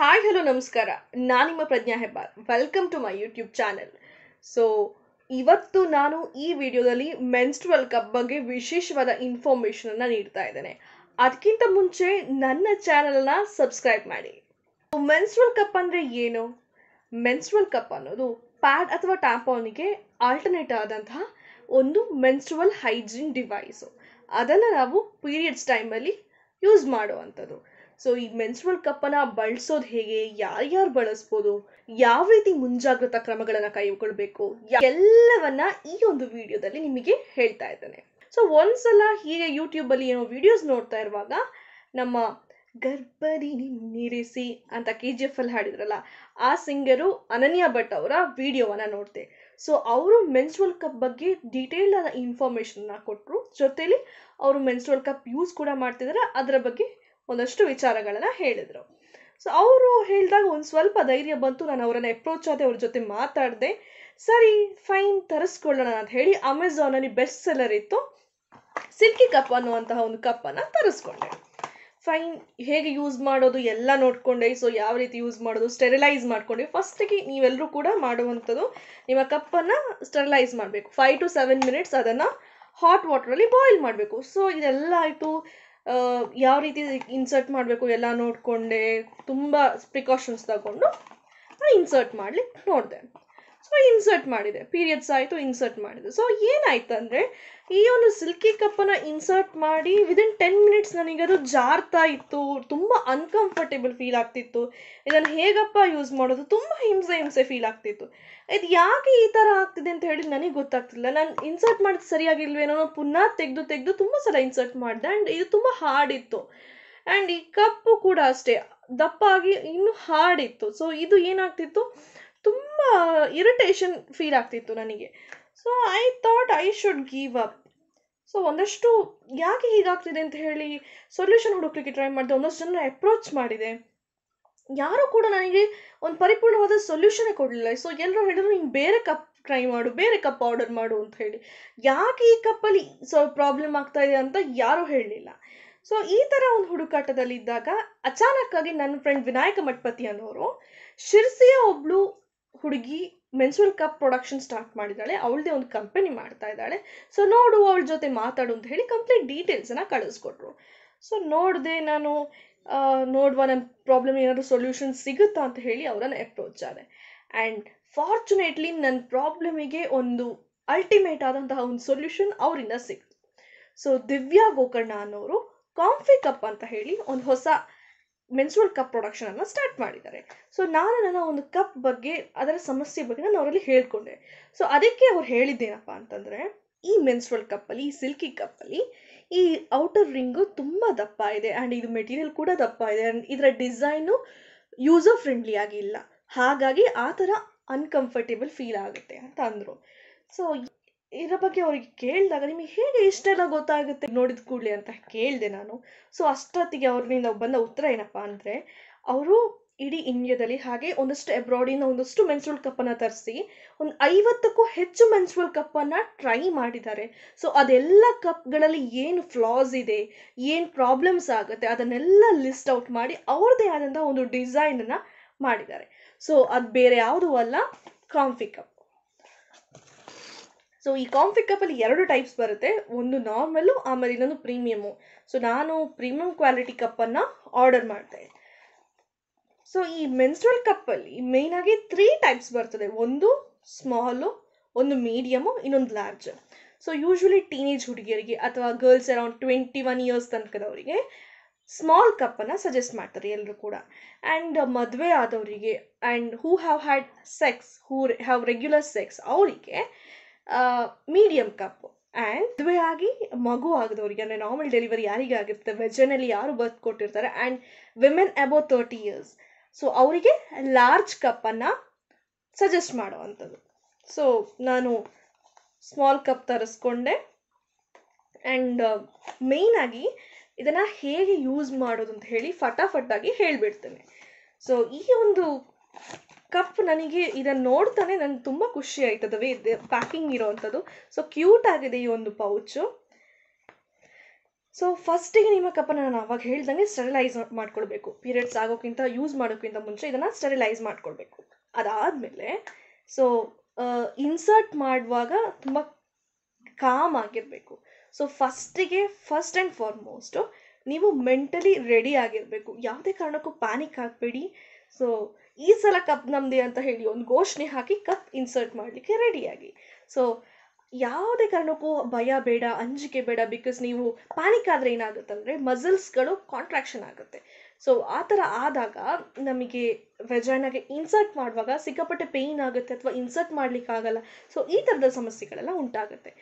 Hi hello ನಮಸ್ಕಾರ ನಾನು ನಿಮ್ಮ Pragya Hebbar welcome to my YouTube channel so ಇವತ್ತು ನಾನು ಈ ವಿಡಿಯೋದಲ್ಲಿ ಮೆನ್ಸ್ಟ್ರಲ್ ಕಪ್ ಬಗ್ಗೆ ವಿಶೇಷವಾದ ಇನ್ಫಾರ್ಮೇಷನನ್ನು ನೀಡ್ತಾ ಇದ್ದೇನೆ ಅದಕ್ಕಿಂತ ಮುಂಚೆ ನನ್ನ ಚಾನಲನ್ನು ಸಬ್ಸ್ಕ್ರೈಬ್ ಮಾಡಿ ಮೆನ್ಸ್ಟ್ರಲ್ ಕಪ್ ಅಂದರೆ ಏನು ಮೆನ್ಸ್ಟ್ರಲ್ ಕಪ್ ಅನ್ನೋದು ಪ್ಯಾಡ್ ಅಥವಾ ಟ್ಯಾಂಪಾನಿಗೆ ಆಲ್ಟರ್ನೇಟ್ ಆದಂತಹ ಒಂದು ಮೆನ್ಸ್ಟ್ರಲ್ ಹೈಜೀನ್ ಡಿವೈಸು ಅದನ್ನು ನಾವು ಪೀರಿಯಡ್ಸ್ ಟೈಮಲ್ಲಿ ಯೂಸ್ ಮಾಡುವಂಥದ್ದು ಸೊ ಈ ಕಪ್ ಕಪ್ಪನ್ನು ಬಳಸೋದು ಹೇಗೆ ಯಾರ್ಯಾರು ಬಳಸ್ಬೋದು ಯಾವ ರೀತಿ ಮುಂಜಾಗ್ರತಾ ಕ್ರಮಗಳನ್ನು ಕೈಗೊಳ್ಬೇಕು ಎಲ್ಲವನ್ನ ಈ ಒಂದು ವಿಡಿಯೋದಲ್ಲಿ ನಿಮಗೆ ಹೇಳ್ತಾ ಇದ್ದಾನೆ ಸೊ ಒಂದ್ಸಲ ಹೀಗೆ ಯೂಟ್ಯೂಬಲ್ಲಿ ಏನೋ ವಿಡಿಯೋಸ್ ನೋಡ್ತಾ ಇರುವಾಗ ನಮ್ಮ ಗರ್ಭದಿನಿ ನಿರಿಸಿ ಅಂತ ಕೆ ಜಿ ಎಫ್ ಅಲ್ಲಿ ಹಾಡಿದ್ರಲ್ಲ ಆ ಸಿಂಗರು ಅನನ್ಯ ಭಟ್ ಅವರ ವಿಡಿಯೋವನ್ನು ನೋಡ್ತೆ ಸೊ ಅವರು ಮೆನ್ಸ್ಟ್ರಲ್ ಕಪ್ ಬಗ್ಗೆ ಡೀಟೇಲ್ಡ್ ಆದ ಇನ್ಫಾರ್ಮೇಶನ್ ಕೊಟ್ಟರು ಜೊತೆಲಿ ಅವರು ಮೆನ್ಸ್ಟ್ರಲ್ ಕಪ್ ಯೂಸ್ ಕೂಡ ಮಾಡ್ತಿದ್ದಾರೆ ಅದರ ಬಗ್ಗೆ ಒಂದಷ್ಟು ವಿಚಾರಗಳನ್ನು ಹೇಳಿದರು ಸೊ ಅವರು ಹೇಳಿದಾಗ ಒಂದು ಸ್ವಲ್ಪ ಧೈರ್ಯ ಬಂತು ನಾನು ಅವರನ್ನು ಎಪ್ರೋಚ್ ಆದೆ ಅವ್ರ ಜೊತೆ ಮಾತಾಡಿದೆ ಸರಿ ಫೈನ್ ತರಿಸ್ಕೊಳ್ಳೋಣ ಅಂತ ಹೇಳಿ ಅಮೆಝಾನಲ್ಲಿ ಬೆಸ್ಟ್ ಸೆಲ್ಲರ್ ಇತ್ತು ಸಿಲ್ಕಿ ಕಪ್ ಅನ್ನುವಂತಹ ಒಂದು ಕಪ್ಪನ್ನು ತರಿಸ್ಕೊಂಡೆ ಫೈನ್ ಹೇಗೆ ಯೂಸ್ ಮಾಡೋದು ಎಲ್ಲ ನೋಡಿಕೊಂಡೆ ಸೊ ಯಾವ ರೀತಿ ಯೂಸ್ ಮಾಡೋದು ಸ್ಟೆರಿಲೈಸ್ ಮಾಡಿಕೊಂಡೆ ಫಸ್ಟಿಗೆ ನೀವೆಲ್ಲರೂ ಕೂಡ ಮಾಡುವಂಥದ್ದು ನಿಮ್ಮ ಕಪ್ಪನ್ನು ಸ್ಟೆರಿಲೈಸ್ ಮಾಡಬೇಕು ಫೈವ್ ಟು ಸೆವೆನ್ ಮಿನಿಟ್ಸ್ ಅದನ್ನು ಹಾಟ್ ವಾಟ್ರಲ್ಲಿ ಬಾಯ್ಲ್ ಮಾಡಬೇಕು ಸೊ ಇದೆಲ್ಲ ಆಯಿತು ಯಾವ ರೀತಿ ಇನ್ಸರ್ಟ್ ಮಾಡಬೇಕು ಎಲ್ಲ ನೋಡಿಕೊಂಡೆ ತುಂಬ ಪ್ರಿಕಾಷನ್ಸ್ ತಗೊಂಡು ಇನ್ಸರ್ಟ್ ಮಾಡಲಿಕ್ಕೆ ನೋಡಿದೆ ಇನ್ಸರ್ಟ್ ಮಾಡಿದೆ ಪೀರಿಯಡ್ಸ್ ಆಯಿತು ಇನ್ಸರ್ಟ್ ಮಾಡಿದೆ ಸೊ ಅಂದ್ರೆ ಈ ಒಂದು ಸಿಲ್ಕಿ ಕಪ್ಪನ್ನು ಇನ್ಸರ್ಟ್ ಮಾಡಿ ವಿದಿನ್ ಟೆನ್ ಮಿನಿಟ್ಸ್ ನನಗದು ಜಾರ್ತಾ ಇತ್ತು ತುಂಬ ಅನ್ಕಂಫರ್ಟೇಬಲ್ ಫೀಲ್ ಆಗ್ತಿತ್ತು ಇದನ್ನು ಹೇಗಪ್ಪ ಯೂಸ್ ಮಾಡೋದು ತುಂಬ ಹಿಂಸೆ ಹಿಂಸೆ ಫೀಲ್ ಆಗ್ತಿತ್ತು ಇದು ಯಾಕೆ ಈ ಥರ ಆಗ್ತಿದೆ ಅಂತ ಹೇಳಿ ನನಗೆ ಗೊತ್ತಾಗ್ತಿಲ್ಲ ನಾನು ಇನ್ಸರ್ಟ್ ಮಾಡೋದು ಸರಿಯಾಗಿಲ್ವೇನೋ ಪುನಃ ತೆಗೆದು ತೆಗೆದು ತುಂಬ ಸಲ ಇನ್ಸರ್ಟ್ ಮಾಡಿದೆ ಆ್ಯಂಡ್ ಇದು ತುಂಬ ಹಾರ್ಡ್ ಇತ್ತು ಆ್ಯಂಡ್ ಈ ಕಪ್ಪು ಕೂಡ ಅಷ್ಟೇ ದಪ್ಪಾಗಿ ಇನ್ನೂ ಹಾರ್ಡ್ ಇತ್ತು ಸೊ ಇದು ಏನಾಗ್ತಿತ್ತು ತುಂಬ ಇರಿಟೇಷನ್ ಫೀಲ್ ಆಗ್ತಿತ್ತು ನನಗೆ so I thought I should give up so ಒಂದಷ್ಟು ಯಾಕೆ ಹೀಗಾಗ್ತಿದೆ ಅಂತ ಹೇಳಿ ಸೊಲ್ಯೂಷನ್ ಹುಡುಕ್ಲಿಕ್ಕೆ ಟ್ರೈ ಮಾಡಿದೆ ಒಂದಷ್ಟು ಜನ ಅಪ್ರೋಚ್ ಮಾಡಿದೆ ಯಾರೂ ಕೂಡ ನನಗೆ ಒಂದು ಪರಿಪೂರ್ಣವಾದ ಸೊಲ್ಯೂಷನೇ ಕೊಡಲಿಲ್ಲ ಸೊ ಎಲ್ಲರೂ ಹೇಳಿದ್ರು ನೀನು ಬೇರೆ ಕಪ್ ಟ್ರೈ ಮಾಡು ಬೇರೆ ಕಪ್ ಆರ್ಡರ್ ಮಾಡು ಅಂತ ಹೇಳಿ ಯಾಕೆ ಈ ಕಪ್ಪಲ್ಲಿ ಸೊ ಪ್ರಾಬ್ಲಮ್ ಆಗ್ತಾ ಇದೆ ಅಂತ ಯಾರೂ ಹೇಳಲಿಲ್ಲ ಸೊ ಈ ಥರ ಒಂದು ಹುಡುಕಾಟದಲ್ಲಿದ್ದಾಗ ಅಚಾನಕ್ಕಾಗಿ ನನ್ನ ಫ್ರೆಂಡ್ ವಿನಾಯಕ ಮಠಪತಿ ಅನ್ನೋರು ಶಿರ್ಸಿಯ ಒಬ್ಬಳು ಹುಡುಗಿ ಮೆನ್ಸೂರ್ ಕಪ್ ಪ್ರೊಡಕ್ಷನ್ ಸ್ಟಾರ್ಟ್ ಮಾಡಿದ್ದಾಳೆ ಅವಳದೇ ಒಂದು ಕಂಪನಿ ಮಾಡ್ತಾ ಇದ್ದಾಳೆ ಸೊ ನೋಡು ಅವಳ ಜೊತೆ ಮಾತಾಡು ಅಂತ ಹೇಳಿ ಕಂಪ್ಲೀಟ್ ಡೀಟೇಲ್ಸನ್ನು ಕಳಿಸ್ಕೊಟ್ರು ಸೊ ನೋಡಿದೆ ನಾನು ನೋಡುವ ನನ್ನ ಪ್ರಾಬ್ಲಮ್ ಏನಾದರೂ ಸೊಲ್ಯೂಷನ್ ಸಿಗುತ್ತಾ ಅಂತ ಹೇಳಿ ಅವರನ್ನು ಅಪ್ರೋಚ್ ಆದೆ ಆ್ಯಂಡ್ ಫಾರ್ಚುನೇಟ್ಲಿ ನನ್ನ ಪ್ರಾಬ್ಲಮಿಗೆ ಒಂದು ಅಲ್ಟಿಮೇಟ್ ಆದಂತಹ ಒಂದು ಸೊಲ್ಯೂಷನ್ ಅವರಿಂದ ಸಿಕ್ತು ಸೊ ದಿವ್ಯಾ ಗೋಕರ್ಣ ಅನ್ನೋರು ಕಾಂಫಿ ಕಪ್ ಅಂತ ಹೇಳಿ ಒಂದು ಹೊಸ ಮೆನ್ಸುರಲ್ ಕಪ್ ಪ್ರೊಡಕ್ಷನನ್ನು ಸ್ಟಾರ್ಟ್ ಮಾಡಿದ್ದಾರೆ ಸೊ ನಾನು ನನ್ನ ಒಂದು ಕಪ್ ಬಗ್ಗೆ ಅದರ ಸಮಸ್ಯೆ ಬಗ್ಗೆ ನಾನು ಅವರಲ್ಲಿ ಹೇಳಿಕೊಂಡೆ ಸೊ ಅದಕ್ಕೆ ಅವ್ರು ಹೇಳಿದ್ದೇನಪ್ಪ ಅಂತಂದರೆ ಈ ಕಪ್ ಕಪ್ಪಲ್ಲಿ ಈ ಸಿಲ್ಕಿ ಕಪ್ಪಲ್ಲಿ ಈ ಔಟರ್ ರಿಂಗು ತುಂಬ ದಪ್ಪ ಇದೆ ಆ್ಯಂಡ್ ಇದು ಮೆಟೀರಿಯಲ್ ಕೂಡ ದಪ್ಪ ಇದೆ ಆ್ಯಂಡ್ ಇದರ ಡಿಸೈನು ಯೂಸರ್ ಫ್ರೆಂಡ್ಲಿ ಆಗಿಲ್ಲ ಇಲ್ಲ ಹಾಗಾಗಿ ಆ ಥರ ಅನ್ಕಂಫರ್ಟೇಬಲ್ ಫೀಲ್ ಆಗುತ್ತೆ ಅಂತ ಅಂದರು ಸೊ ಇದರ ಬಗ್ಗೆ ಅವರಿಗೆ ಕೇಳಿದಾಗ ನಿಮಗೆ ಹೇಗೆ ಇಷ್ಟೆಲ್ಲ ಗೊತ್ತಾಗುತ್ತೆ ನೋಡಿದ ಕೂಡಲೇ ಅಂತ ಕೇಳಿದೆ ನಾನು ಸೊ ಅಷ್ಟೊತ್ತಿಗೆ ಅವ್ರಿಂದ ಬಂದ ಉತ್ತರ ಏನಪ್ಪ ಅಂದರೆ ಅವರು ಇಡೀ ಇಂಡಿಯಾದಲ್ಲಿ ಹಾಗೆ ಒಂದಷ್ಟು ಅಬ್ರಾಡಿನ ಒಂದಷ್ಟು ಕಪ್ ಕಪ್ಪನ್ನು ತರಿಸಿ ಒಂದು ಐವತ್ತಕ್ಕೂ ಹೆಚ್ಚು ಕಪ್ ಕಪ್ಪನ್ನು ಟ್ರೈ ಮಾಡಿದ್ದಾರೆ ಸೊ ಅದೆಲ್ಲ ಕಪ್ಗಳಲ್ಲಿ ಏನು ಫ್ಲಾಸ್ ಇದೆ ಏನು ಪ್ರಾಬ್ಲಮ್ಸ್ ಆಗುತ್ತೆ ಅದನ್ನೆಲ್ಲ ಲಿಸ್ಟ್ ಔಟ್ ಮಾಡಿ ಅವ್ರದ್ದೇ ಆದಂಥ ಒಂದು ಡಿಸೈನನ್ನು ಮಾಡಿದ್ದಾರೆ ಸೊ ಅದು ಬೇರೆ ಯಾವುದೂ ಅಲ್ಲ ಕಾಂಫಿ ಕಪ್ ಸೊ ಈ ಕಾಂಫಿಕ್ ಕಪ್ಪಲ್ಲಿ ಎರಡು ಟೈಪ್ಸ್ ಬರುತ್ತೆ ಒಂದು ನಾರ್ಮಲ್ಲು ಆಮೇಲೆ ಇನ್ನೊಂದು ಪ್ರೀಮಿಯಮ್ಮು ಸೊ ನಾನು ಪ್ರೀಮಿಯಮ್ ಕ್ವಾಲಿಟಿ ಕಪ್ಪನ್ನು ಆರ್ಡರ್ ಮಾಡಿದೆ ಸೊ ಈ ಮೆನ್ಸ್ಟ್ರಲ್ ಕಪ್ಪಲ್ಲಿ ಮೇಯ್ನಾಗಿ ತ್ರೀ ಟೈಪ್ಸ್ ಬರ್ತದೆ ಒಂದು ಸ್ಮಾಲು ಒಂದು ಮೀಡಿಯಮು ಇನ್ನೊಂದು ಲಾರ್ಜ್ ಸೊ ಯೂಶ್ವಲಿ ಟೀನೇಜ್ ಹುಡುಗಿಯರಿಗೆ ಅಥವಾ girls around twenty one years ತನಕದವರಿಗೆ ಸ್ಮಾಲ್ ಕಪ್ಪನ್ನು ಸಜೆಸ್ಟ್ ಮಾಡ್ತಾರೆ ಎಲ್ಲರೂ ಕೂಡ ಆ್ಯಂಡ್ ಮದುವೆ ಆದವರಿಗೆ and who have had sex who have regular sex ಅವರಿಗೆ ಮೀಡಿಯಂ ಕಪ್ ಆ್ಯಂಡ್ ಮದುವೆ ಆಗಿ ಮಗು ಆಗದವ್ರಿಗೆ ಅಂದರೆ ನಾರ್ಮಲ್ ಡೆಲಿವರಿ ಯಾರಿಗೆ ಆಗಿರುತ್ತೆ ವೆಜ್ಜನಲ್ಲಿ ಯಾರು ಬರ್ತ್ ಕೊಟ್ಟಿರ್ತಾರೆ and women above thirty years so ಅವರಿಗೆ ಲಾರ್ಜ್ ಕಪ್ಪನ್ನು ಸಜೆಸ್ಟ್ ಮಾಡುವಂಥದ್ದು ಸೊ ನಾನು ಸ್ಮಾಲ್ ಕಪ್ ತರಿಸ್ಕೊಂಡೆ ಆ್ಯಂಡ್ ಮೇಯ್ನಾಗಿ ಇದನ್ನು ಹೇಗೆ ಯೂಸ್ ಮಾಡೋದು ಅಂತ ಹೇಳಿ ಫಟಾಫಟಾಗಿ ಹೇಳಿಬಿಡ್ತೇನೆ ಸೊ ಈ ಒಂದು ಕಪ್ ನನಗೆ ಇದನ್ನು ನೋಡ್ತಾನೆ ನನಗೆ ತುಂಬ ಖುಷಿ ಆಯ್ತು ಅದು ವೇ ಪ್ಯಾಕಿಂಗ್ ಇರೋವಂಥದ್ದು ಸೊ ಕ್ಯೂಟ್ ಆಗಿದೆ ಈ ಒಂದು ಪೌಚು ಸೊ ಫಸ್ಟಿಗೆ ನಿಮ್ಮ ಕಪ್ಪನ್ನು ನಾನು ಅವಾಗ ಹೇಳ್ದಂಗೆ ಸ್ಟೆರಿಲೈಸ್ ಮಾಡ್ಕೊಳ್ಬೇಕು ಪೀರಿಯಡ್ಸ್ ಆಗೋಕ್ಕಿಂತ ಯೂಸ್ ಮಾಡೋಕ್ಕಿಂತ ಮುಂಚೆ ಇದನ್ನು ಸ್ಟೆರಿಲೈಸ್ ಮಾಡ್ಕೊಳ್ಬೇಕು ಅದಾದಮೇಲೆ ಸೊ ಇನ್ಸರ್ಟ್ ಮಾಡುವಾಗ ತುಂಬ ಕಾಮ್ ಆಗಿರಬೇಕು ಸೊ ಫಸ್ಟಿಗೆ ಫಸ್ಟ್ ಆ್ಯಂಡ್ ಫಾರ್ಮೋಸ್ಟು ನೀವು ಮೆಂಟಲಿ ರೆಡಿ ಆಗಿರಬೇಕು ಯಾವುದೇ ಕಾರಣಕ್ಕೂ ಪ್ಯಾನಿಕ್ ಆಗಬೇಡಿ ಸೊ ಈ ಸಲ ಕಪ್ ನಮ್ದೆ ಅಂತ ಹೇಳಿ ಒಂದು ಘೋಷಣೆ ಹಾಕಿ ಕಪ್ ಇನ್ಸರ್ಟ್ ಮಾಡಲಿಕ್ಕೆ ರೆಡಿಯಾಗಿ ಸೊ ಯಾವುದೇ ಕಾರಣಕ್ಕೂ ಭಯ ಬೇಡ ಅಂಜಿಕೆ ಬೇಡ ಬಿಕಾಸ್ ನೀವು ಪ್ಯಾನಿಕ್ ಆದರೆ ಏನಾಗುತ್ತೆ ಅಂದರೆ ಮಸಲ್ಸ್ಗಳು ಕಾಂಟ್ರಾಕ್ಷನ್ ಆಗುತ್ತೆ ಸೊ ಆ ಥರ ಆದಾಗ ನಮಗೆ ವೆಜೈನಾಗೆ ಇನ್ಸರ್ಟ್ ಮಾಡುವಾಗ ಸಿಕ್ಕಾಪಟ್ಟೆ ಪೇಯ್ನ್ ಆಗುತ್ತೆ ಅಥವಾ ಇನ್ಸರ್ಟ್ ಮಾಡಲಿಕ್ಕಾಗಲ್ಲ ಸೊ ಈ ಥರದ ಸಮಸ್ಯೆಗಳೆಲ್ಲ ಉಂಟಾಗುತ್ತೆ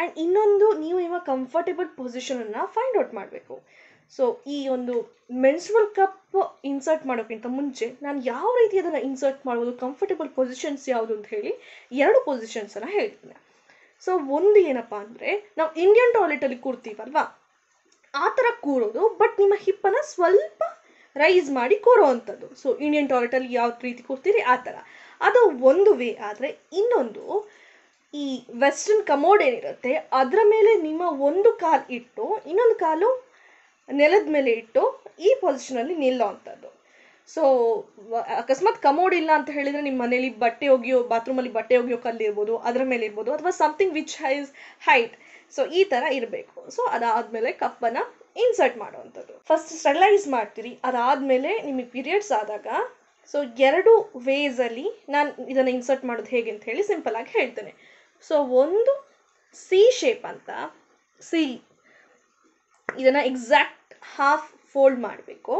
ಆ್ಯಂಡ್ ಇನ್ನೊಂದು ನೀವು ಇವಾಗ ಕಂಫರ್ಟೇಬಲ್ ಪೊಸಿಷನನ್ನು ಫೈಂಡ್ ಔಟ್ ಮಾಡಬೇಕು ಸೊ ಈ ಒಂದು ಮೆನ್ಸುರಲ್ ಕಪ್ ಇನ್ಸರ್ಟ್ ಮಾಡೋಕ್ಕಿಂತ ಮುಂಚೆ ನಾನು ಯಾವ ರೀತಿ ಅದನ್ನು ಇನ್ಸರ್ಟ್ ಮಾಡ್ಬೋದು ಕಂಫರ್ಟೇಬಲ್ ಪೊಸಿಷನ್ಸ್ ಯಾವುದು ಅಂತ ಹೇಳಿ ಎರಡು ಪೊಸಿಷನ್ಸನ್ನು ಹೇಳ್ತೀನಿ ಸೊ ಒಂದು ಏನಪ್ಪ ಅಂದರೆ ನಾವು ಇಂಡಿಯನ್ ಟಾಯ್ಲೆಟಲ್ಲಿ ಕೂರ್ತೀವಲ್ವಾ ಆ ಥರ ಕೂರೋದು ಬಟ್ ನಿಮ್ಮ ಹಿಪ್ಪನ್ನು ಸ್ವಲ್ಪ ರೈಸ್ ಮಾಡಿ ಕೂರೋ ಅಂಥದ್ದು ಸೊ ಇಂಡಿಯನ್ ಟಾಯ್ಲೆಟಲ್ಲಿ ಯಾವ ರೀತಿ ಕೂರ್ತೀರಿ ಆ ಥರ ಅದು ಒಂದು ವೇ ಆದರೆ ಇನ್ನೊಂದು ಈ ವೆಸ್ಟರ್ನ್ ಕಮೋಡ್ ಏನಿರುತ್ತೆ ಅದರ ಮೇಲೆ ನಿಮ್ಮ ಒಂದು ಕಾಲು ಇಟ್ಟು ಇನ್ನೊಂದು ಕಾಲು ನೆಲದ ಮೇಲೆ ಇಟ್ಟು ಈ ಪೊಸಿಷನಲ್ಲಿ ನಿಲ್ಲೋ ಅಂಥದ್ದು ಸೊ ಅಕಸ್ಮಾತ್ ಕಮೋಡ್ ಇಲ್ಲ ಅಂತ ಹೇಳಿದರೆ ನಿಮ್ಮ ಮನೇಲಿ ಬಟ್ಟೆ ಒಗೆಯೋ ಬಾತ್ರೂಮಲ್ಲಿ ಬಟ್ಟೆ ಒಗೆಯೋ ಕಲ್ಲಿರ್ಬೋದು ಅದರ ಮೇಲೆ ಇರ್ಬೋದು ಅಥವಾ something which has height so ಈ ಥರ ಇರಬೇಕು ಸೊ ಅದಾದಮೇಲೆ ಕಪ್ಪನ್ನು ಇನ್ಸರ್ಟ್ ಮಾಡುವಂಥದ್ದು ಫಸ್ಟ್ ಸ್ಟೆರಲೈಸ್ ಮಾಡ್ತೀರಿ ಅದಾದಮೇಲೆ ನಿಮಗೆ ಪೀರಿಯಡ್ಸ್ ಆದಾಗ ಸೊ ಎರಡು ವೇಸಲ್ಲಿ ನಾನು ಇದನ್ನು ಇನ್ಸರ್ಟ್ ಮಾಡೋದು ಹೇಗೆ ಅಂತ ಹೇಳಿ ಸಿಂಪಲ್ ಆಗಿ ಹೇಳ್ತೇನೆ ಸೊ ಒಂದು ಸಿ ಶೇಪ್ ಅಂತ ಸಿ ಇದನ್ನು ಎಕ್ಸಾಕ್ಟ್ ಹಾಫ್ ಫೋಲ್ಡ್ ಮಾಡಬೇಕು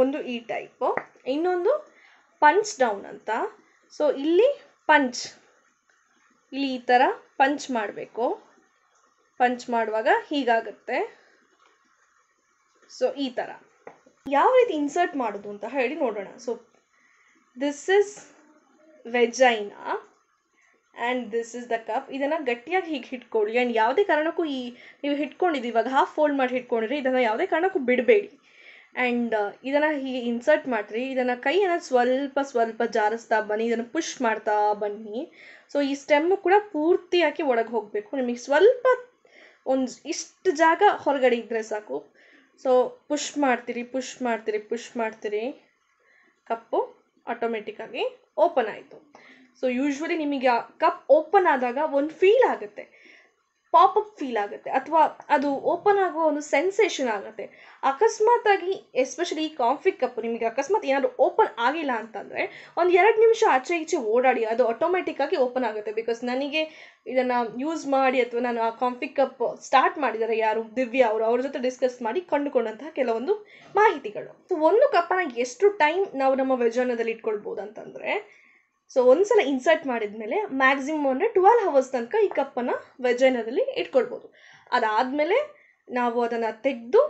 ಒಂದು ಈ ಟೈಪು ಇನ್ನೊಂದು ಪಂಚ್ ಡೌನ್ ಅಂತ ಸೊ ಇಲ್ಲಿ ಪಂಚ್ ಇಲ್ಲಿ ಈ ಥರ ಪಂಚ್ ಮಾಡಬೇಕು ಪಂಚ್ ಮಾಡುವಾಗ ಹೀಗಾಗುತ್ತೆ ಸೊ ಈ ಥರ ಯಾವ ರೀತಿ ಇನ್ಸರ್ಟ್ ಮಾಡೋದು ಅಂತ ಹೇಳಿ ನೋಡೋಣ so this is vagina and this is the cup ಇದನ್ನು ಗಟ್ಟಿಯಾಗಿ ಹೀಗೆ ಹಿಟ್ಕೊಳ್ಳಿ ಆ್ಯಂಡ್ ಯಾವುದೇ ಕಾರಣಕ್ಕೂ ಈ ನೀವು ಹಿಟ್ಕೊಂಡಿದ್ದು ಇವಾಗ ಹಾಫ್ ಫೋಲ್ಡ್ ಮಾಡಿ ಹಿಟ್ಕೊಂಡಿರಿ ಇದನ್ನು ಯಾವುದೇ ಕಾರಣಕ್ಕೂ ಬಿಡಬೇಡಿ ಆ್ಯಂಡ್ uh, ಇದನ್ನು ಹೀಗೆ ಇನ್ಸರ್ಟ್ ಮಾಡಿರಿ ಇದನ್ನು ಕೈಯನ್ನು ಸ್ವಲ್ಪ ಸ್ವಲ್ಪ ಜಾರಿಸ್ತಾ ಬನ್ನಿ ಇದನ್ನು ಪುಷ್ ಮಾಡ್ತಾ ಬನ್ನಿ ಸೊ ಈ ಸ್ಟೆಮ್ಮು ಕೂಡ ಪೂರ್ತಿಯಾಗಿ ಒಳಗೆ ಹೋಗಬೇಕು ನಿಮಗೆ ಸ್ವಲ್ಪ ಒಂದು ಇಷ್ಟು ಜಾಗ ಹೊರಗಡೆ ಇದ್ದರೆ ಸಾಕು ಸೊ ಪುಷ್ ಮಾಡ್ತೀರಿ ಪುಷ್ ಮಾಡ್ತೀರಿ ಪುಷ್ ಮಾಡ್ತೀರಿ ಕಪ್ಪು ಆಟೋಮೆಟಿಕ್ಕಾಗಿ ಓಪನ್ ಆಯಿತು ಸೊ ಯೂಶ್ವಲಿ ನಿಮಗೆ ಆ ಕಪ್ ಓಪನ್ ಆದಾಗ ಒಂದು ಫೀಲ್ ಆಗುತ್ತೆ ಪಾಪ್ ಅಪ್ ಫೀಲ್ ಆಗುತ್ತೆ ಅಥವಾ ಅದು ಓಪನ್ ಆಗುವ ಒಂದು ಸೆನ್ಸೇಷನ್ ಆಗುತ್ತೆ ಅಕಸ್ಮಾತಾಗಿ ಎಸ್ಪೆಷಲಿ ಈ ಕಾಫಿ ಕಪ್ ನಿಮಗೆ ಅಕಸ್ಮಾತ್ ಏನಾದರೂ ಓಪನ್ ಆಗಿಲ್ಲ ಅಂತಂದರೆ ಒಂದು ಎರಡು ನಿಮಿಷ ಆಚೆ ಈಚೆ ಓಡಾಡಿ ಅದು ಆಟೋಮೆಟಿಕ್ಕಾಗಿ ಓಪನ್ ಆಗುತ್ತೆ ಬಿಕಾಸ್ ನನಗೆ ಇದನ್ನು ಯೂಸ್ ಮಾಡಿ ಅಥವಾ ನಾನು ಆ ಕಾಫಿ ಕಪ್ ಸ್ಟಾರ್ಟ್ ಮಾಡಿದ್ದಾರೆ ಯಾರು ದಿವ್ಯ ಅವರು ಅವ್ರ ಜೊತೆ ಡಿಸ್ಕಸ್ ಮಾಡಿ ಕಂಡುಕೊಂಡಂತಹ ಕೆಲವೊಂದು ಮಾಹಿತಿಗಳು ಸೊ ಒಂದು ಕಪ್ಪನ್ನು ಎಷ್ಟು ಟೈಮ್ ನಾವು ನಮ್ಮ ವ್ಯಜನದಲ್ಲಿ ಇಟ್ಕೊಳ್ಬೋದು ಅಂತಂದರೆ ಸೊ ಒಂದು ಸಲ ಇನ್ಸರ್ಟ್ ಮಾಡಿದ ಮೇಲೆ ಮ್ಯಾಕ್ಸಿಮಮ್ ಅಂದರೆ ಟ್ವೆಲ್ ಹವರ್ಸ್ ತನಕ ಈ ಕಪ್ಪನ್ನು ವೆಜೈನದಲ್ಲಿ ಇಟ್ಕೊಳ್ಬೋದು ಅದಾದಮೇಲೆ ನಾವು ಅದನ್ನು ತೆಗೆದು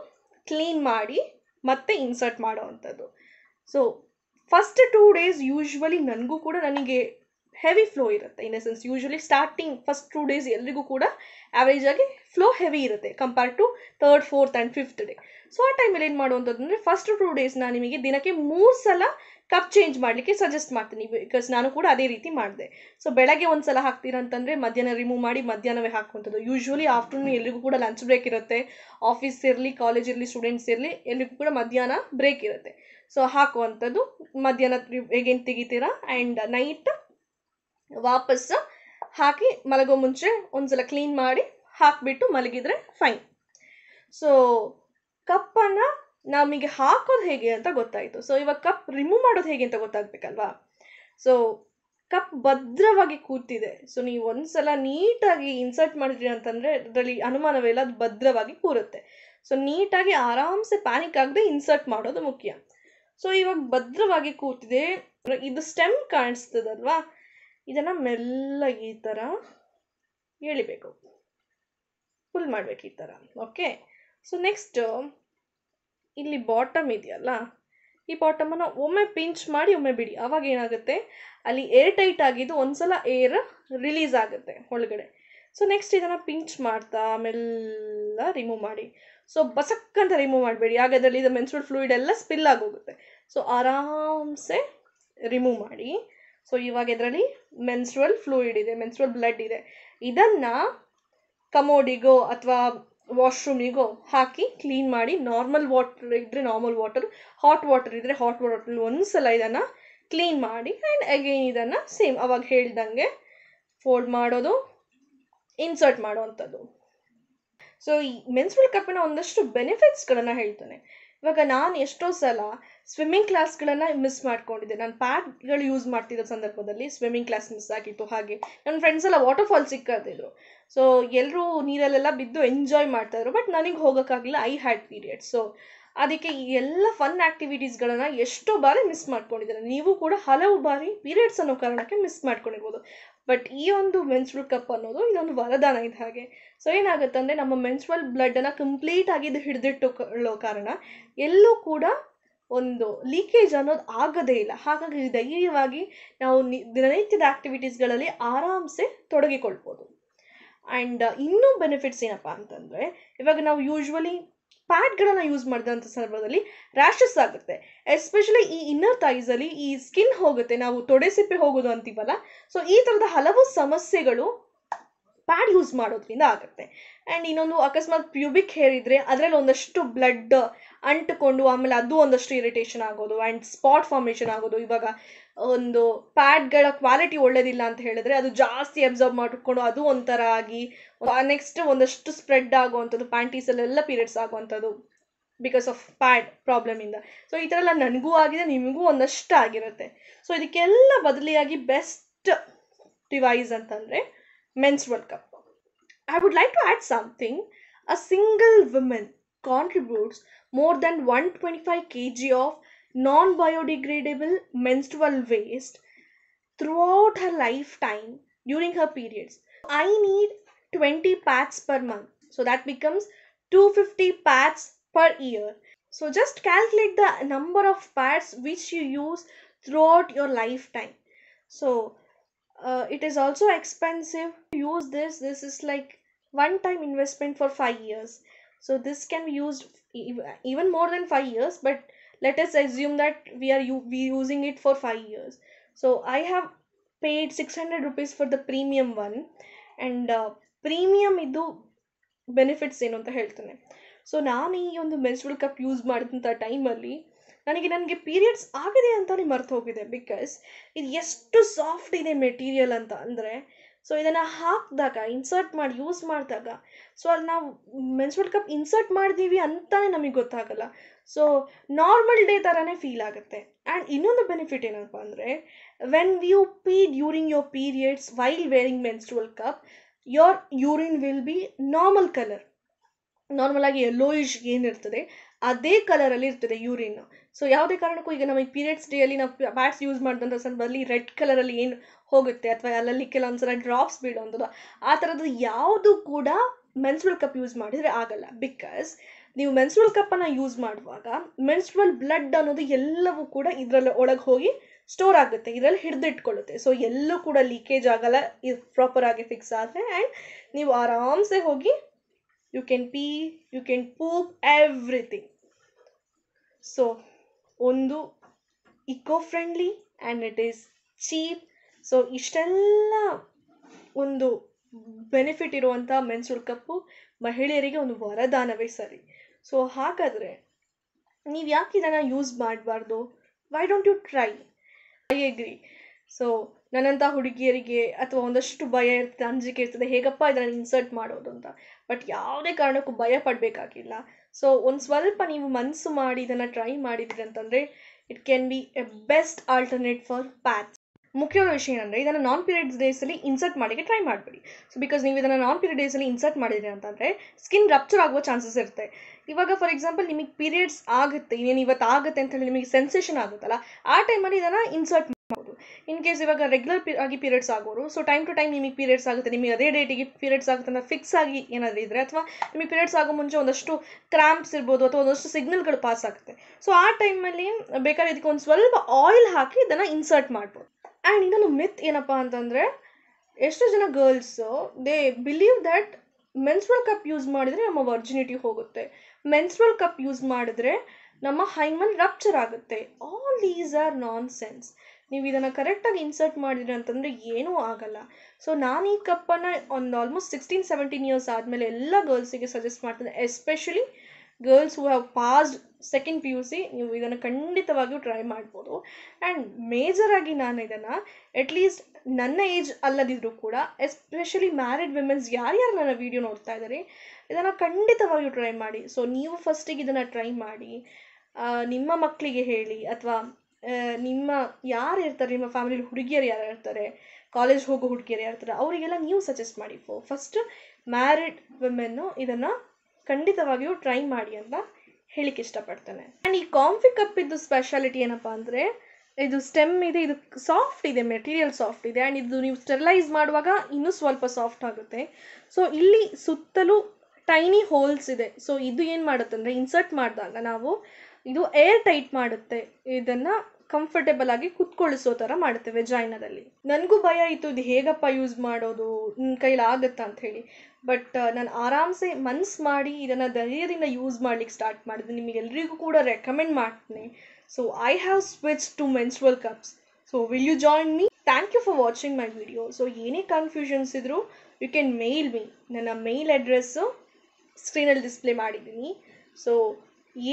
ಕ್ಲೀನ್ ಮಾಡಿ ಮತ್ತೆ ಇನ್ಸರ್ಟ್ ಮಾಡೋವಂಥದ್ದು so first two days usually ನನಗೂ ಕೂಡ ನನಗೆ ಹೆವಿ ಫ್ಲೋ ಇರುತ್ತೆ in a sense usually starting first two days ಎಲ್ರಿಗೂ ಕೂಡ ಆಗಿ ಫ್ಲೋ ಹೆವಿ ಇರುತ್ತೆ compare to third fourth and fifth day so ಆ ಟೈಮಲ್ಲಿ ಏನು ಮಾಡುವಂಥದ್ದು ಅಂದರೆ ಫಸ್ಟ್ ಟೂ ಡೇಸ್ ನಾನು ನಿಮಗೆ ದಿನಕ್ಕೆ ಮೂರು ಸಲ ಕಪ್ ಚೇಂಜ್ ಮಾಡಲಿಕ್ಕೆ ಸಜೆಸ್ಟ್ ಮಾಡ್ತೀನಿ ಬಿಕಾಸ್ ನಾನು ಕೂಡ ಅದೇ ರೀತಿ ಮಾಡಿದೆ ಸೊ ಬೆಳಗ್ಗೆ ಒಂದು ಸಲ ಹಾಕ್ತೀರಂತಂದರೆ ಮಧ್ಯಾಹ್ನ ರಿಮೂವ್ ಮಾಡಿ ಮಧ್ಯಾಹ್ನವೇ ಹಾಕುವಂಥದ್ದು ಯೂಶ್ವಲಿ ಆಫ್ಟರ್ನೂನ್ ಎಲ್ರಿಗೂ ಕೂಡ ಲಂಚ್ ಬ್ರೇಕ್ ಇರುತ್ತೆ ಆಫೀಸ್ ಇರಲಿ ಕಾಲೇಜ್ ಇರಲಿ ಸ್ಟೂಡೆಂಟ್ಸ್ ಇರಲಿ ಎಲ್ರಿಗೂ ಕೂಡ ಮಧ್ಯಾಹ್ನ ಬ್ರೇಕ್ ಇರುತ್ತೆ ಸೊ ಹಾಕುವಂಥದ್ದು ಮಧ್ಯಾಹ್ನ ಹೇಗೇನು ತೆಗಿತೀರಾ ಆ್ಯಂಡ್ ನೈಟ್ ವಾಪಸ್ಸು ಹಾಕಿ ಮಲಗೋ ಮುಂಚೆ ಸಲ ಕ್ಲೀನ್ ಮಾಡಿ ಹಾಕಿಬಿಟ್ಟು ಮಲಗಿದರೆ ಫೈನ್ ಸೊ ಕಪ್ಪನ್ನು ನಮಗೆ ಹಾಕೋದು ಹೇಗೆ ಅಂತ ಗೊತ್ತಾಯಿತು ಸೊ ಇವಾಗ ಕಪ್ ರಿಮೂವ್ ಮಾಡೋದು ಹೇಗೆ ಅಂತ ಗೊತ್ತಾಗಬೇಕಲ್ವಾ ಸೊ ಕಪ್ ಭದ್ರವಾಗಿ ಕೂತಿದೆ ಸೊ ನೀವು ಒಂದ್ಸಲ ನೀಟಾಗಿ ಇನ್ಸರ್ಟ್ ಮಾಡಿದ್ರಿ ಅಂತಂದರೆ ಅದರಲ್ಲಿ ಅನುಮಾನವೇ ಅದು ಭದ್ರವಾಗಿ ಕೂರುತ್ತೆ ಸೊ ನೀಟಾಗಿ ಆರಾಮ್ಸೆ ಪ್ಯಾನಿಕ್ ಆಗದೆ ಇನ್ಸರ್ಟ್ ಮಾಡೋದು ಮುಖ್ಯ ಸೊ ಇವಾಗ ಭದ್ರವಾಗಿ ಕೂತಿದೆ ಇದು ಸ್ಟೆಮ್ ಕಾಣಿಸ್ತದಲ್ವಾ ಇದನ್ನು ಮೆಲ್ಲಗೆ ಈ ಥರ ಎಳಿಬೇಕು ಫುಲ್ ಮಾಡ್ಬೇಕು ಈ ಥರ ಓಕೆ ಸೊ ನೆಕ್ಸ್ಟ್ ಇಲ್ಲಿ ಬಾಟಮ್ ಇದೆಯಲ್ಲ ಈ ಬಾಟಮನ್ನು ಒಮ್ಮೆ ಪಿಂಚ್ ಮಾಡಿ ಒಮ್ಮೆ ಬಿಡಿ ಆವಾಗ ಏನಾಗುತ್ತೆ ಅಲ್ಲಿ ಏರ್ ಟೈಟ್ ಆಗಿದ್ದು ಒಂದು ಸಲ ಏರ್ ರಿಲೀಸ್ ಆಗುತ್ತೆ ಒಳಗಡೆ ಸೊ ನೆಕ್ಸ್ಟ್ ಇದನ್ನು ಪಿಂಚ್ ಮಾಡ್ತಾ ಆಮೇಲೆ ರಿಮೂವ್ ಮಾಡಿ ಸೊ ಬಸಕ್ಕಂತ ರಿಮೂವ್ ಮಾಡಬೇಡಿ ಅದರಲ್ಲಿ ಇದು ಮೆನ್ಸುರಲ್ ಫ್ಲೂಯಿಡ್ ಎಲ್ಲ ಸ್ಪಿಲ್ ಆಗೋಗುತ್ತೆ ಸೊ ಆರಾಮ್ಸೆ ರಿಮೂವ್ ಮಾಡಿ ಸೊ ಇವಾಗ ಇದರಲ್ಲಿ ಮೆನ್ಸುರಲ್ ಫ್ಲೂಯಿಡ್ ಇದೆ ಮೆನ್ಸುರಲ್ ಬ್ಲಡ್ ಇದೆ ಇದನ್ನು ಕಮೋಡಿಗೋ ಅಥವಾ ವಾಶ್ರೂಮಿಗೋ ಹಾಕಿ ಕ್ಲೀನ್ ಮಾಡಿ ನಾರ್ಮಲ್ ವಾಟರ್ ಇದ್ದರೆ ನಾರ್ಮಲ್ ವಾಟರ್ ಹಾಟ್ ವಾಟರ್ ಇದ್ದರೆ ಹಾಟ್ ವಾಟರಲ್ಲಿ ಒಂದು ಸಲ ಇದನ್ನು ಕ್ಲೀನ್ ಮಾಡಿ ಆ್ಯಂಡ್ ಅಗೈನ್ ಇದನ್ನು ಸೇಮ್ ಅವಾಗ ಹೇಳ್ದಂಗೆ ಫೋಲ್ಡ್ ಮಾಡೋದು ಇನ್ಸರ್ಟ್ ಮಾಡುವಂಥದ್ದು ಸೊ ಈ ಮೆನ್ಸ್ಟ್ರಲ್ ಕಪ್ಪಿನ ಒಂದಷ್ಟು ಬೆನಿಫಿಟ್ಸ್ಗಳನ್ನು ಹೇಳ್ತೇನೆ ಇವಾಗ ನಾನು ಎಷ್ಟೋ ಸಲ ಸ್ವಿಮ್ಮಿಂಗ್ ಕ್ಲಾಸ್ಗಳನ್ನು ಮಿಸ್ ಮಾಡ್ಕೊಂಡಿದ್ದೆ ನಾನು ಪ್ಯಾಡ್ಗಳು ಯೂಸ್ ಮಾಡ್ತಿದ್ದ ಸಂದರ್ಭದಲ್ಲಿ ಸ್ವಿಮ್ಮಿಂಗ್ ಕ್ಲಾಸ್ ಮಿಸ್ ಆಗಿತ್ತು ಹಾಗೆ ನನ್ನ ಫ್ರೆಂಡ್ಸ್ ಎಲ್ಲ ವಾಟರ್ ಫಾಲ್ ಸಿಕ್ಕಾತಿದ್ರು ಸೊ ಎಲ್ಲರೂ ನೀರಲ್ಲೆಲ್ಲ ಬಿದ್ದು ಎಂಜಾಯ್ ಮಾಡ್ತಾಯಿದ್ರು ಬಟ್ ನನಗೆ ಹೋಗೋಕ್ಕಾಗಲಿಲ್ಲ ಐ ಹ್ಯಾಡ್ ಪೀರಿಯಡ್ ಸೊ ಅದಕ್ಕೆ ಈ ಎಲ್ಲ ಫನ್ ಆ್ಯಕ್ಟಿವಿಟೀಸ್ಗಳನ್ನು ಎಷ್ಟೋ ಬಾರಿ ಮಿಸ್ ಮಾಡ್ಕೊಂಡಿದ್ದಾರೆ ನೀವು ಕೂಡ ಹಲವು ಬಾರಿ ಪೀರಿಯಡ್ಸ್ ಅನ್ನೋ ಕಾರಣಕ್ಕೆ ಮಿಸ್ ಮಾಡ್ಕೊಂಡಿರ್ಬೋದು ಬಟ್ ಈ ಒಂದು ಮೆನ್ಸ್ರಲ್ ಕಪ್ ಅನ್ನೋದು ಇದೊಂದು ವರದಾನ ಇದೆ ಹಾಗೆ ಸೊ ಏನಾಗುತ್ತೆ ಅಂದರೆ ನಮ್ಮ ಮೆನ್ಸ್ರಲ್ ಬ್ಲಡ್ಡನ್ನು ಕಂಪ್ಲೀಟಾಗಿ ಇದು ಹಿಡಿದಿಟ್ಟುಕೊಳ್ಳೋ ಕಾರಣ ಎಲ್ಲೂ ಕೂಡ ಒಂದು ಲೀಕೇಜ್ ಅನ್ನೋದು ಆಗದೇ ಇಲ್ಲ ಹಾಗಾಗಿ ಧೈರ್ಯವಾಗಿ ನಾವು ನಿ ದಿನನಿತ್ಯದ ಆಕ್ಟಿವಿಟೀಸ್ಗಳಲ್ಲಿ ಆರಾಮ್ಸೆ ತೊಡಗಿಕೊಳ್ಬೋದು ಆ್ಯಂಡ್ uh, ಇನ್ನೂ ಬೆನಿಫಿಟ್ಸ್ ಏನಪ್ಪ ಅಂತಂದರೆ ಇವಾಗ ನಾವು ಯೂಶ್ವಲಿ ಪ್ಯಾಡ್ಗಳನ್ನು ಯೂಸ್ ಮಾಡಿದಂಥ ಸಂದರ್ಭದಲ್ಲಿ ರ್ಯಾಷಸ್ ಆಗುತ್ತೆ ಎಸ್ಪೆಷಲಿ ಈ ಇನ್ನರ್ ಥೈಸಲ್ಲಿ ಈ ಸ್ಕಿನ್ ಹೋಗುತ್ತೆ ನಾವು ತೊಡೆ ಸಿಪ್ಪೆ ಹೋಗೋದು ಅಂತೀವಲ್ಲ ಸೊ ಈ ಥರದ ಹಲವು ಸಮಸ್ಯೆಗಳು ಪ್ಯಾಡ್ ಯೂಸ್ ಮಾಡೋದ್ರಿಂದ ಆಗುತ್ತೆ ಆ್ಯಂಡ್ ಇನ್ನೊಂದು ಅಕಸ್ಮಾತ್ ಪ್ಯೂಬಿಕ್ ಹೇರ್ ಇದ್ದರೆ ಅದರಲ್ಲಿ ಒಂದಷ್ಟು ಬ್ಲಡ್ ಅಂಟಿಕೊಂಡು ಆಮೇಲೆ ಅದು ಒಂದಷ್ಟು ಇರಿಟೇಷನ್ ಆಗೋದು ಆ್ಯಂಡ್ ಸ್ಪಾಟ್ ಫಾರ್ಮೇಷನ್ ಆಗೋದು ಇವಾಗ ಒಂದು ಪ್ಯಾಡ್ಗಳ ಕ್ವಾಲಿಟಿ ಒಳ್ಳೇದಿಲ್ಲ ಅಂತ ಹೇಳಿದ್ರೆ ಅದು ಜಾಸ್ತಿ ಅಬ್ಸರ್ವ್ ಮಾಡಿಕೊಂಡು ಅದು ಒಂಥರ ಆಗಿ ನೆಕ್ಸ್ಟ್ ಒಂದಷ್ಟು ಸ್ಪ್ರೆಡ್ ಆಗುವಂಥದ್ದು ಪ್ಯಾಂಟೀಸಲ್ಲೆಲ್ಲ ಪೀರಿಯಡ್ಸ್ ಆಗುವಂಥದ್ದು ಬಿಕಾಸ್ ಆಫ್ ಪ್ಯಾಡ್ ಪ್ರಾಬ್ಲಮಿಂದ ಸೊ ಈ ಥರ ಎಲ್ಲ ನನಗೂ ಆಗಿದೆ ನಿಮಗೂ ಒಂದಷ್ಟು ಆಗಿರುತ್ತೆ ಸೊ ಇದಕ್ಕೆಲ್ಲ ಬದಲಿಯಾಗಿ ಬೆಸ್ಟ್ ಡಿವೈಸ್ ಅಂತಂದರೆ menstrual cup. I would like to add something. A single woman contributes more than 125 kg of non biodegradable menstrual waste throughout her lifetime during her periods. I need 20 pads per month. So that becomes 250 pads per year. So just calculate the number of pads which you use throughout your lifetime. So uh, it is also expensive to use this this is like one time investment for five years so this can be used even more than five years but let us assume that we are we using it for five years so i have paid 600 rupees for the premium one and uh, premium ಇದು ಬೆನಿಫಿಟ್ಸ್ ಏನು ಅಂತ on the menstrual cup use, menstrual cup use time only. ನನಗೆ ನನಗೆ periods ಆಗಿದೆ ಅಂತಲೇ ಮರ್ತು ಹೋಗಿದೆ ಬಿಕಾಸ್ ಇದು ಎಷ್ಟು ಸಾಫ್ಟ್ ಇದೆ ಮೆಟೀರಿಯಲ್ ಅಂತ ಅಂದರೆ ಸೊ ಇದನ್ನು ಹಾಕಿದಾಗ ಇನ್ಸರ್ಟ್ ಮಾಡಿ ಯೂಸ್ ಮಾಡಿದಾಗ ಸೊ ಅಲ್ಲಿ ನಾವು ಮೆನ್ಸ್ಟ್ರಲ್ ಕಪ್ ಇನ್ಸರ್ಟ್ ಮಾಡಿದೀವಿ ಅಂತಲೇ ನಮಗೆ ಗೊತ್ತಾಗಲ್ಲ ಸೊ ನಾರ್ಮಲ್ ಡೇ ಥರನೇ ಫೀಲ್ ಆಗುತ್ತೆ ಆ್ಯಂಡ್ ಇನ್ನೊಂದು ಬೆನಿಫಿಟ್ ಏನಪ್ಪ ಅಂದರೆ when you pee during your periods while wearing menstrual cup your urine will be normal colour ಆಗಿ ಎಲ್ಲೋಯಿಶ್ ಏನಿರ್ತದೆ ಅದೇ ಕಲರಲ್ಲಿ ಇರ್ತದೆ ಯೂರಿನ್ ಸೊ ಯಾವುದೇ ಕಾರಣಕ್ಕೂ ಈಗ ನಮಗೆ ಪೀರಿಯಡ್ಸ್ ಡೇ ಅಲ್ಲಿ ನಾವು ಪ್ಯಾಡ್ಸ್ ಯೂಸ್ ಮಾಡಿದಂಥ ಸಂದರ್ಭದಲ್ಲಿ ರೆಡ್ ಕಲರಲ್ಲಿ ಏನು ಹೋಗುತ್ತೆ ಅಥವಾ ಅಲ್ಲಲ್ಲಿ ಕೆಲವೊಂದ್ಸಲ ಡ್ರಾಪ್ಸ್ ಬೀಳುವಂಥದ್ದು ಆ ಥರದ್ದು ಯಾವುದು ಕೂಡ ಮೆನ್ಸುರಲ್ ಕಪ್ ಯೂಸ್ ಮಾಡಿದರೆ ಆಗಲ್ಲ ಬಿಕಾಸ್ ನೀವು ಮೆನ್ಸುರಲ್ ಕಪ್ಪನ್ನು ಯೂಸ್ ಮಾಡುವಾಗ ಮೆನ್ಸುರಲ್ ಬ್ಲಡ್ ಅನ್ನೋದು ಎಲ್ಲವೂ ಕೂಡ ಇದರಲ್ಲಿ ಒಳಗೆ ಹೋಗಿ ಸ್ಟೋರ್ ಆಗುತ್ತೆ ಇದರಲ್ಲಿ ಹಿಡಿದಿಟ್ಕೊಳ್ಳುತ್ತೆ ಸೊ ಎಲ್ಲೂ ಕೂಡ ಲೀಕೇಜ್ ಆಗಲ್ಲ ಇದು ಆಗಿ ಫಿಕ್ಸ್ ಆದರೆ ಆ್ಯಂಡ್ ನೀವು ಆರಾಮ್ಸೆ ಹೋಗಿ you can pee you can poop everything so ಒಂದು eco friendly and it is cheap so ಇಷ್ಟೆಲ್ಲ ಒಂದು ಬೆನಿಫಿಟ್ ಇರುವಂಥ ಮೆನ್ಸುರಲ್ ಕಪ್ಪು ಮಹಿಳೆಯರಿಗೆ ಒಂದು ವರದಾನವೇ ಸರಿ ಸೊ ಹಾಗಾದರೆ ನೀವು ಯಾಕೆ ಇದನ್ನು ಯೂಸ್ ಮಾಡಬಾರ್ದು why don't you try I agree so ನನ್ನಂಥ ಹುಡುಗಿಯರಿಗೆ ಅಥವಾ ಒಂದಷ್ಟು ಭಯ ಇರ್ತದೆ ಅಂಜಿಕೆ ಇರ್ತದೆ ಹೇಗಪ್ಪ ಇದನ್ನು ಇನ್ಸರ್ಟ್ ಮಾಡೋದು ಅಂತ ಬಟ್ ಯಾವುದೇ ಕಾರಣಕ್ಕೂ ಭಯ ಪಡಬೇಕಾಗಿಲ್ಲ ಸೊ ಒಂದು ಸ್ವಲ್ಪ ನೀವು ಮನಸ್ಸು ಮಾಡಿ ಇದನ್ನು ಟ್ರೈ ಮಾಡಿದಿರಿ ಅಂತಂದರೆ it can be a best alternate for patch ಮುಖ್ಯವಾದ ವಿಷಯ ಏನಂದರೆ ಇದನ್ನು ನಾನ್ ಪೀರಿಯಡ್ಸ್ ಡೇಸಲ್ಲಿ ಇನ್ಸರ್ಟ್ ಮಾಡೋಕ್ಕೆ ಟ್ರೈ ಮಾಡಬೇಡಿ ಸೊ ಬಿಕಾಸ್ ನೀವು ಇದನ್ನು ನಾನ್ ಪೀರಿಯಡ್ ಡೇಸಲ್ಲಿ ಇನ್ಸರ್ಟ್ ಮಾಡಿದ್ರಿ ಅಂತಂದರೆ ಸ್ಕಿನ್ ರಪ್ಚರ್ ಆಗುವ ಚಾನ್ಸಸ್ ಇರುತ್ತೆ ಇವಾಗ ಫಾರ್ ಎಕ್ಸಾಂಪಲ್ ನಿಮಗೆ ಪೀರಿಯಡ್ಸ್ ಆಗುತ್ತೆ ಇನ್ನೇನು ಇವತ್ತು ಆಗುತ್ತೆ ಅಂತ ಹೇಳಿ ನಿಮಗೆ ಸೆನ್ಸೇಷನ್ ಆಗುತ್ತಲ್ಲ ಆ ಟೈಮಲ್ಲಿ ಇದನ್ನು ಇನ್ಸರ್ಟ್ ಇನ್ ಕೇಸ್ ಇವಾಗ ರೆಗ್ಯುಲರ್ ಆಗಿ ಪೀರಿಯಡ್ಸ್ ಆಗೋರು ಸೊ ಟೈಮ್ ಟು ಟೈಮ್ ನಿಮಗೆ ಪೀರಿಯಡ್ಸ್ ಆಗುತ್ತೆ ನಿಮಗೆ ಅದೇ ಡೇಟಿಗೆ ಪೀರಿಯಡ್ಸ್ ಆಗುತ್ತೆ ಅಂತ ಫಿಕ್ಸ್ ಆಗಿ ಏನಾದರೂ ಇದ್ರೆ ಅಥವಾ ನಿಮಗೆ ಪೀರಿಯಡ್ಸ್ ಆಗೋ ಮುಂಚೆ ಒಂದಷ್ಟು ಕ್ರ್ಯಾಂಪ್ಸ್ ಇರ್ಬೋದು ಅಥವಾ ಒಂದಷ್ಟು ಸಿಗ್ನಲ್ಗಳು ಪಾಸ್ ಆಗುತ್ತೆ ಸೊ ಆ ಟೈಮಲ್ಲಿ ಬೇಕಾದ್ರೆ ಇದಕ್ಕೆ ಒಂದು ಸ್ವಲ್ಪ ಆಯಿಲ್ ಹಾಕಿ ಇದನ್ನು ಇನ್ಸರ್ಟ್ ಮಾಡ್ಬೋದು ಆ್ಯಂಡ್ ಇನ್ನೊಂದು ಮಿತ್ ಏನಪ್ಪ ಅಂತಂದರೆ ಎಷ್ಟೋ ಜನ girls they believe that menstrual cup use ಮಾಡಿದರೆ ನಮ್ಮ ವರ್ಜಿನಿಟಿ ಹೋಗುತ್ತೆ ಮೆನ್ಸ್ರಲ್ ಕಪ್ ಯೂಸ್ ಮಾಡಿದ್ರೆ ನಮ್ಮ ಹೈಮನ್ ರಪ್ಚರ್ ಆಗುತ್ತೆ all these are nonsense ನೀವು ಇದನ್ನು ಕರೆಕ್ಟಾಗಿ ಇನ್ಸರ್ಟ್ ಮಾಡಿದ್ರಿ ಅಂತಂದರೆ ಏನೂ ಆಗಲ್ಲ ಸೊ ನಾನು ಈ ಕಪ್ಪನ್ನು ಒಂದು ಆಲ್ಮೋಸ್ಟ್ ಸಿಕ್ಸ್ಟೀನ್ ಸೆವೆಂಟೀನ್ ಇಯರ್ಸ್ ಆದಮೇಲೆ ಎಲ್ಲ ಗರ್ಲ್ಸಿಗೆ ಸಜೆಸ್ಟ್ ಮಾಡ್ತೀನಿ especially girls who have passed second P U C ನೀವು ಇದನ್ನು ಖಂಡಿತವಾಗಿಯೂ ಟ್ರೈ ಮಾಡ್ಬೋದು ಆ್ಯಂಡ್ ಮೇಜರಾಗಿ ನಾನು ಇದನ್ನು ಅಟ್ಲೀಸ್ಟ್ ನನ್ನ ಏಜ್ ಅಲ್ಲದಿದ್ದರೂ ಕೂಡ ಎಸ್ಪೆಷಲಿ ಮ್ಯಾರಿಡ್ ವಿಮೆನ್ಸ್ ಯಾರ್ಯಾರು ನನ್ನ ವೀಡಿಯೋ ನೋಡ್ತಾ ಇದ್ದಾರೆ ಇದನ್ನು ಖಂಡಿತವಾಗಿಯೂ ಟ್ರೈ ಮಾಡಿ ಸೊ ನೀವು ಫಸ್ಟಿಗೆ ಇದನ್ನು ಟ್ರೈ ಮಾಡಿ ನಿಮ್ಮ ಮಕ್ಕಳಿಗೆ ಹೇಳಿ ಅಥವಾ ನಿಮ್ಮ ಯಾರು ಇರ್ತಾರೆ ನಿಮ್ಮ ಫ್ಯಾಮಿಲಿಲಿ ಹುಡುಗಿಯರು ಯಾರು ಇರ್ತಾರೆ ಕಾಲೇಜ್ ಹೋಗೋ ಹುಡುಗಿಯರು ಯಾರು ಇರ್ತಾರೆ ಅವರಿಗೆಲ್ಲ ನೀವು ಸಜೆಸ್ಟ್ ಮಾಡಿ ಫಸ್ಟ್ ಮ್ಯಾರಿಡ್ ವುಮೆನ್ನು ಇದನ್ನು ಖಂಡಿತವಾಗಿಯೂ ಟ್ರೈ ಮಾಡಿ ಅಂತ ಹೇಳಿಕ್ಕೆ ಇಷ್ಟಪಡ್ತೇನೆ ಆ್ಯಂಡ್ ಈ ಕಾಂಫಿ ಕಪ್ಪಿದ್ದು ಸ್ಪೆಷಾಲಿಟಿ ಏನಪ್ಪ ಅಂದರೆ ಇದು ಸ್ಟೆಮ್ ಇದೆ ಇದು ಸಾಫ್ಟ್ ಇದೆ ಮೆಟೀರಿಯಲ್ ಸಾಫ್ಟ್ ಇದೆ ಆ್ಯಂಡ್ ಇದು ನೀವು ಸ್ಟೆರಿಲೈಸ್ ಮಾಡುವಾಗ ಇನ್ನೂ ಸ್ವಲ್ಪ ಸಾಫ್ಟ್ ಆಗುತ್ತೆ ಸೊ ಇಲ್ಲಿ ಸುತ್ತಲೂ ಟೈನಿ ಹೋಲ್ಸ್ ಇದೆ ಸೊ ಇದು ಏನು ಮಾಡುತ್ತೆ ಅಂದರೆ ಇನ್ಸರ್ಟ್ ಮಾಡಿದಾಗ ನಾವು ಇದು ಏರ್ ಟೈಟ್ ಮಾಡುತ್ತೆ ಇದನ್ನು ಕಂಫರ್ಟೇಬಲ್ ಆಗಿ ಕುತ್ಕೊಳ್ಸೋ ಥರ ಮಾಡ್ತೇವೆ ಜಾಯ್ನದಲ್ಲಿ ನನಗೂ ಭಯ ಇತ್ತು ಇದು ಹೇಗಪ್ಪ ಯೂಸ್ ಮಾಡೋದು ನನ್ನ ಕೈಲಿ ಅಂತ ಹೇಳಿ ಬಟ್ ನಾನು ಆರಾಮ್ಸೆ ಮನ್ಸ್ ಮಾಡಿ ಇದನ್ನು ಧೈರ್ಯದಿಂದ ಯೂಸ್ ಮಾಡ್ಲಿಕ್ಕೆ ಸ್ಟಾರ್ಟ್ ಮಾಡಿದೆ ನಿಮಗೆಲ್ರಿಗೂ ಕೂಡ ರೆಕಮೆಂಡ್ ಮಾಡ್ತೀನಿ so I have switch to menstrual cups so will you join me thank you for watching my video so ಏನೇ ಕನ್ಫ್ಯೂಷನ್ಸ್ ಇದ್ದರೂ ಯು ಕ್ಯಾನ್ ಮೇಲ್ ಮೀ ನನ್ನ ಮೇಲ್ ಅಡ್ರೆಸ್ಸು ಸ್ಕ್ರೀನಲ್ಲಿ ಡಿಸ್ಪ್ಲೇ ಮಾಡಿದ್ದೀನಿ ಸೊ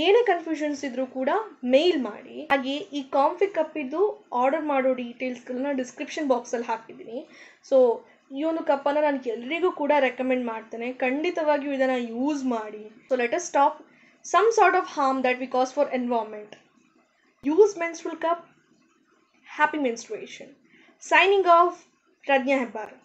ಏನೇ ಕನ್ಫ್ಯೂಷನ್ಸ್ ಇದ್ರೂ ಕೂಡ ಮೇಲ್ ಮಾಡಿ ಹಾಗೆ ಈ ಕಾಂಫಿ ಕಪ್ಪಿದ್ದು ಆರ್ಡರ್ ಮಾಡೋ ಡೀಟೇಲ್ಸ್ಗಳನ್ನ ಡಿಸ್ಕ್ರಿಪ್ಷನ್ ಬಾಕ್ಸಲ್ಲಿ ಹಾಕಿದ್ದೀನಿ ಸೊ ಈ ಒಂದು ಕಪ್ಪನ್ನು ನಾನು ಎಲ್ರಿಗೂ ಕೂಡ ರೆಕಮೆಂಡ್ ಮಾಡ್ತೇನೆ ಖಂಡಿತವಾಗಿಯೂ ಇದನ್ನು ಯೂಸ್ ಮಾಡಿ so let us stop some sort of harm that we for environment use menstrual cup happy menstruation signing off Pragya Hebbar